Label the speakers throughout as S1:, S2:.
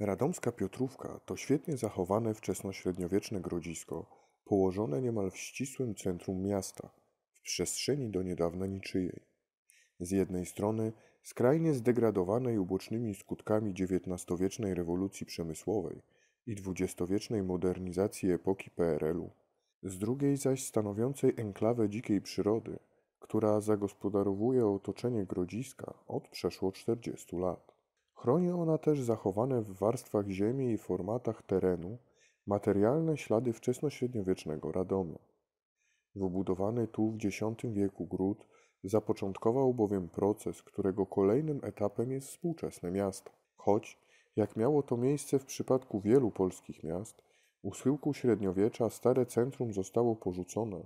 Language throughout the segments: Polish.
S1: Radomska Piotrówka to świetnie zachowane wczesnośredniowieczne grodzisko, położone niemal w ścisłym centrum miasta, w przestrzeni do niedawna niczyjej. Z jednej strony skrajnie zdegradowanej ubocznymi skutkami XIX-wiecznej rewolucji przemysłowej i dwudziestowiecznej modernizacji epoki PRL-u, z drugiej zaś stanowiącej enklawę dzikiej przyrody, która zagospodarowuje otoczenie grodziska od przeszło 40 lat. Chroni ona też zachowane w warstwach ziemi i formatach terenu materialne ślady wczesnośredniowiecznego Radomia. Wybudowany tu w X wieku gród zapoczątkował bowiem proces, którego kolejnym etapem jest współczesne miasto. Choć, jak miało to miejsce w przypadku wielu polskich miast, u schyłku średniowiecza stare centrum zostało porzucone,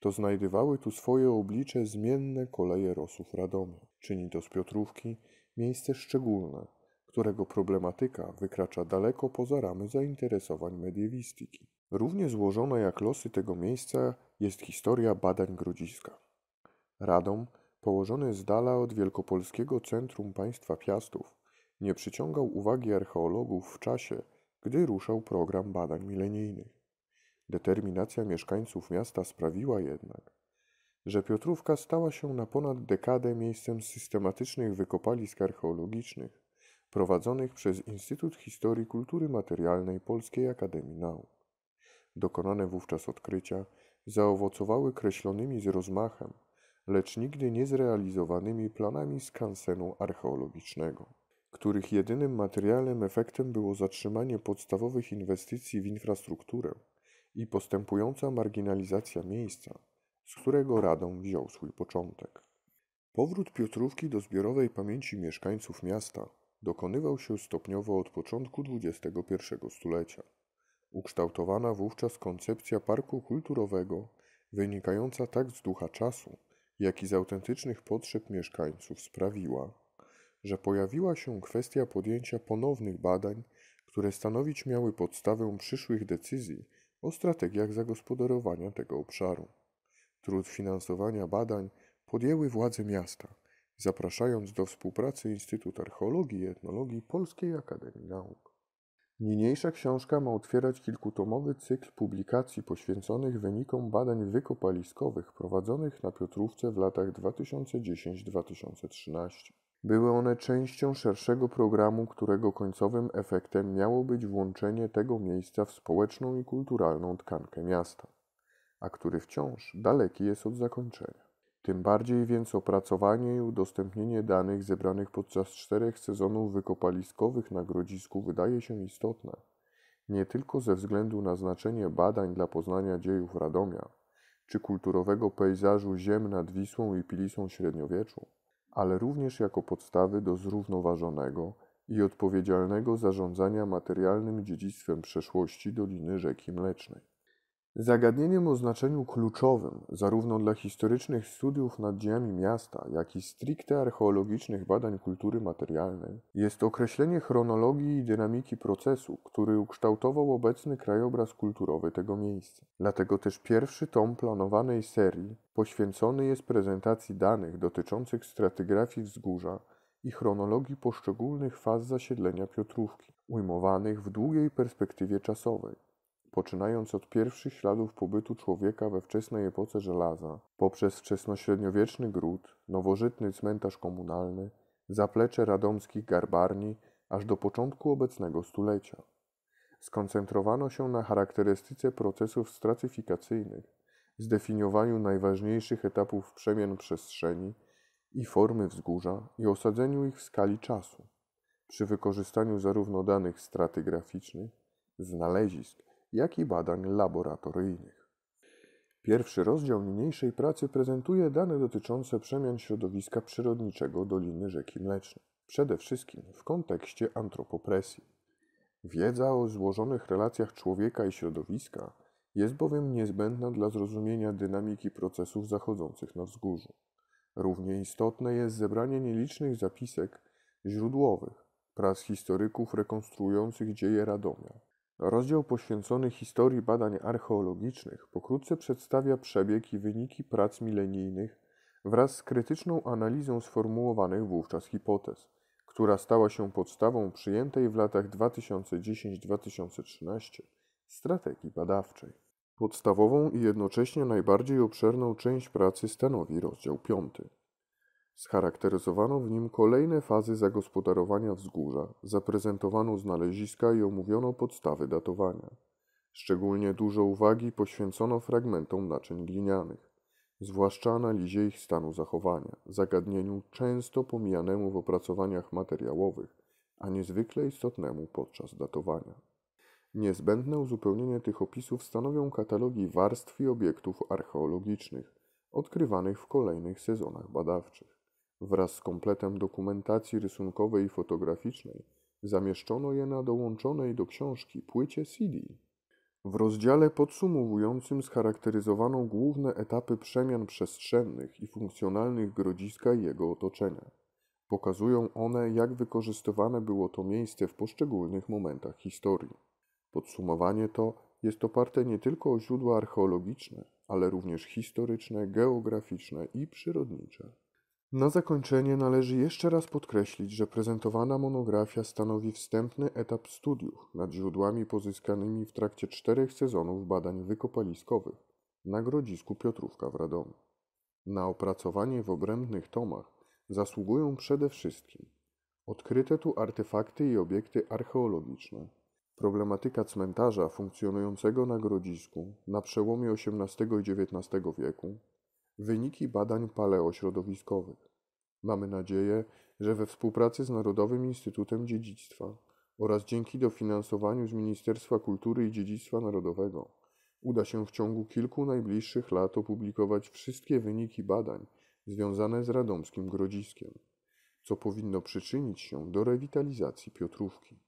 S1: to znajdywały tu swoje oblicze zmienne koleje Rosów Radomia. Czyni to z Piotrówki, miejsce szczególne, którego problematyka wykracza daleko poza ramy zainteresowań mediewistyki. Równie złożona jak losy tego miejsca jest historia badań Grodziska. Radom, położony z dala od wielkopolskiego centrum państwa Piastów, nie przyciągał uwagi archeologów w czasie, gdy ruszał program badań milenijnych. Determinacja mieszkańców miasta sprawiła jednak, że Piotrówka stała się na ponad dekadę miejscem systematycznych wykopalisk archeologicznych prowadzonych przez Instytut Historii Kultury Materialnej Polskiej Akademii Nauk. Dokonane wówczas odkrycia zaowocowały kreślonymi z rozmachem, lecz nigdy niezrealizowanymi planami skansenu archeologicznego, których jedynym materialnym efektem było zatrzymanie podstawowych inwestycji w infrastrukturę i postępująca marginalizacja miejsca – z którego radą wziął swój początek. Powrót Piotrówki do zbiorowej pamięci mieszkańców miasta dokonywał się stopniowo od początku XXI stulecia. Ukształtowana wówczas koncepcja parku kulturowego, wynikająca tak z ducha czasu, jak i z autentycznych potrzeb mieszkańców, sprawiła, że pojawiła się kwestia podjęcia ponownych badań, które stanowić miały podstawę przyszłych decyzji o strategiach zagospodarowania tego obszaru trud finansowania badań podjęły władze miasta, zapraszając do współpracy Instytut Archeologii i Etnologii Polskiej Akademii Nauk. Niniejsza książka ma otwierać kilkutomowy cykl publikacji poświęconych wynikom badań wykopaliskowych prowadzonych na Piotrówce w latach 2010-2013. Były one częścią szerszego programu, którego końcowym efektem miało być włączenie tego miejsca w społeczną i kulturalną tkankę miasta a który wciąż daleki jest od zakończenia. Tym bardziej więc opracowanie i udostępnienie danych zebranych podczas czterech sezonów wykopaliskowych na Grodzisku wydaje się istotne, nie tylko ze względu na znaczenie badań dla poznania dziejów Radomia, czy kulturowego pejzażu ziem nad Wisłą i Pilisą średniowieczu, ale również jako podstawy do zrównoważonego i odpowiedzialnego zarządzania materialnym dziedzictwem przeszłości Doliny Rzeki Mlecznej. Zagadnieniem o znaczeniu kluczowym zarówno dla historycznych studiów nad dziejami miasta, jak i stricte archeologicznych badań kultury materialnej jest określenie chronologii i dynamiki procesu, który ukształtował obecny krajobraz kulturowy tego miejsca. Dlatego też pierwszy tom planowanej serii poświęcony jest prezentacji danych dotyczących stratygrafii wzgórza i chronologii poszczególnych faz zasiedlenia Piotrówki, ujmowanych w długiej perspektywie czasowej poczynając od pierwszych śladów pobytu człowieka we wczesnej epoce żelaza, poprzez wczesnośredniowieczny gród, nowożytny cmentarz komunalny, zaplecze radomskich garbarni, aż do początku obecnego stulecia. Skoncentrowano się na charakterystyce procesów stratyfikacyjnych, zdefiniowaniu najważniejszych etapów przemian przestrzeni i formy wzgórza i osadzeniu ich w skali czasu, przy wykorzystaniu zarówno danych stratygraficznych, znalezisk, jak i badań laboratoryjnych. Pierwszy rozdział niniejszej pracy prezentuje dane dotyczące przemian środowiska przyrodniczego Doliny Rzeki Mlecznej, przede wszystkim w kontekście antropopresji. Wiedza o złożonych relacjach człowieka i środowiska jest bowiem niezbędna dla zrozumienia dynamiki procesów zachodzących na wzgórzu. Równie istotne jest zebranie nielicznych zapisek źródłowych, prac historyków rekonstruujących dzieje Radomia, Rozdział poświęcony historii badań archeologicznych pokrótce przedstawia przebieg i wyniki prac milenijnych wraz z krytyczną analizą sformułowanych wówczas hipotez, która stała się podstawą przyjętej w latach 2010-2013 strategii badawczej. Podstawową i jednocześnie najbardziej obszerną część pracy stanowi rozdział 5. Scharakteryzowano w nim kolejne fazy zagospodarowania wzgórza, zaprezentowano znaleziska i omówiono podstawy datowania. Szczególnie dużo uwagi poświęcono fragmentom naczyń glinianych, zwłaszcza analizie ich stanu zachowania, zagadnieniu często pomijanemu w opracowaniach materiałowych, a niezwykle istotnemu podczas datowania. Niezbędne uzupełnienie tych opisów stanowią katalogi warstw i obiektów archeologicznych, odkrywanych w kolejnych sezonach badawczych. Wraz z kompletem dokumentacji rysunkowej i fotograficznej zamieszczono je na dołączonej do książki płycie CD. W rozdziale podsumowującym scharakteryzowano główne etapy przemian przestrzennych i funkcjonalnych Grodziska i jego otoczenia. Pokazują one, jak wykorzystywane było to miejsce w poszczególnych momentach historii. Podsumowanie to jest oparte nie tylko o źródła archeologiczne, ale również historyczne, geograficzne i przyrodnicze. Na zakończenie należy jeszcze raz podkreślić, że prezentowana monografia stanowi wstępny etap studiów nad źródłami pozyskanymi w trakcie czterech sezonów badań wykopaliskowych na grodzisku Piotrówka w Radomiu. Na opracowanie w obrębnych tomach zasługują przede wszystkim odkryte tu artefakty i obiekty archeologiczne, problematyka cmentarza funkcjonującego na grodzisku na przełomie XVIII i XIX wieku, wyniki badań paleośrodowiskowych. Mamy nadzieję, że we współpracy z Narodowym Instytutem Dziedzictwa oraz dzięki dofinansowaniu z Ministerstwa Kultury i Dziedzictwa Narodowego uda się w ciągu kilku najbliższych lat opublikować wszystkie wyniki badań związane z radomskim grodziskiem, co powinno przyczynić się do rewitalizacji Piotrówki.